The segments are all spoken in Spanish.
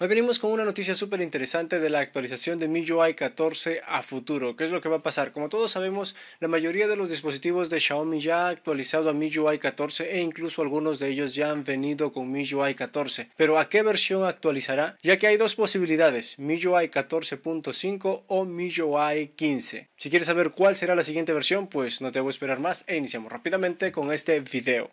Hoy venimos con una noticia súper interesante de la actualización de MIUI 14 a futuro. ¿Qué es lo que va a pasar? Como todos sabemos, la mayoría de los dispositivos de Xiaomi ya ha actualizado a MIUI 14 e incluso algunos de ellos ya han venido con MIUI 14. Pero ¿a qué versión actualizará? Ya que hay dos posibilidades, MIUI 14.5 o MIUI 15. Si quieres saber cuál será la siguiente versión, pues no te voy a esperar más e iniciamos rápidamente con este video.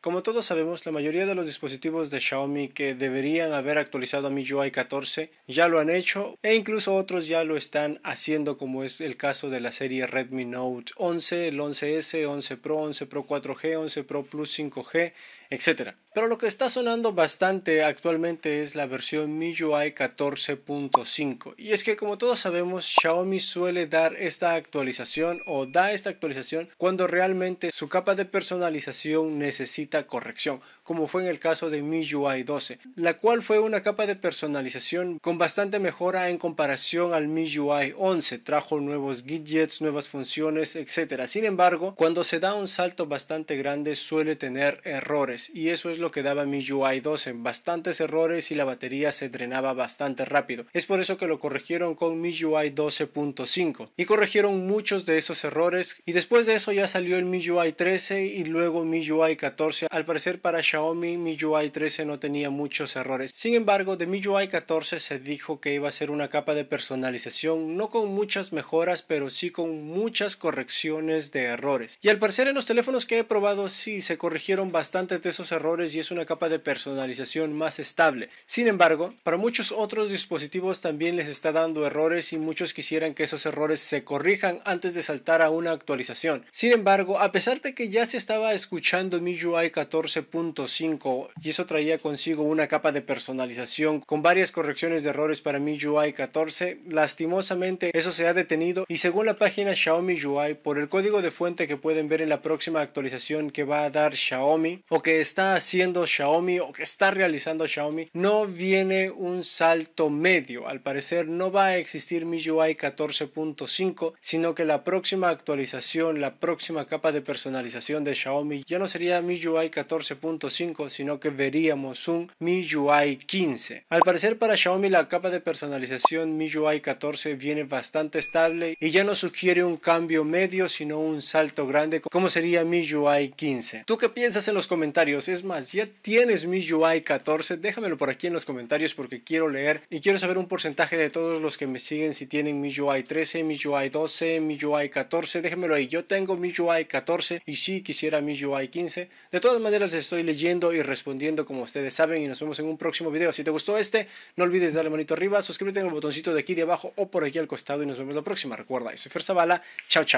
Como todos sabemos, la mayoría de los dispositivos de Xiaomi que deberían haber actualizado a MIUI 14 ya lo han hecho e incluso otros ya lo están haciendo como es el caso de la serie Redmi Note 11, el 11S, 11 Pro, 11 Pro 4G, 11 Pro Plus 5G, etc. Pero lo que está sonando bastante actualmente es la versión MIUI 14.5 y es que como todos sabemos Xiaomi suele dar esta actualización o da esta actualización cuando realmente su capa de personalización necesita corrección, como fue en el caso de MIUI 12, la cual fue una capa de personalización con bastante mejora en comparación al MIUI 11, trajo nuevos widgets, nuevas funciones, etc. Sin embargo, cuando se da un salto bastante grande suele tener errores y eso es lo que daba mi UI 12, bastantes errores y la batería se drenaba bastante rápido. Es por eso que lo corrigieron con mi UI 12.5 y corrigieron muchos de esos errores y después de eso ya salió el mi UI 13 y luego mi 14. Al parecer para Xiaomi mi 13 no tenía muchos errores. Sin embargo, de mi UI 14 se dijo que iba a ser una capa de personalización, no con muchas mejoras, pero sí con muchas correcciones de errores. Y al parecer en los teléfonos que he probado sí se corrigieron bastante esos errores y es una capa de personalización más estable. Sin embargo, para muchos otros dispositivos también les está dando errores y muchos quisieran que esos errores se corrijan antes de saltar a una actualización. Sin embargo, a pesar de que ya se estaba escuchando MIUI 14.5 y eso traía consigo una capa de personalización con varias correcciones de errores para MIUI 14, lastimosamente eso se ha detenido y según la página Xiaomi UI por el código de fuente que pueden ver en la próxima actualización que va a dar Xiaomi o que está haciendo Xiaomi o que está realizando Xiaomi no viene un salto medio. Al parecer no va a existir MIUI 14.5, sino que la próxima actualización, la próxima capa de personalización de Xiaomi ya no sería MIUI 14.5, sino que veríamos un MIUI 15. Al parecer para Xiaomi la capa de personalización MIUI 14 viene bastante estable y ya no sugiere un cambio medio, sino un salto grande como sería MIUI 15. ¿Tú qué piensas en los comentarios? Es más, ya tienes mi UI 14, déjamelo por aquí en los comentarios porque quiero leer y quiero saber un porcentaje de todos los que me siguen si tienen mi UI 13, mi UI 12, mi UI 14, déjamelo ahí. Yo tengo mi UI 14 y si sí, quisiera mi UI 15. De todas maneras les estoy leyendo y respondiendo como ustedes saben y nos vemos en un próximo video. Si te gustó este, no olvides darle manito arriba, suscríbete en el botoncito de aquí de abajo o por aquí al costado y nos vemos la próxima. Recuerda, soy Fer Zavala. Chao, chao.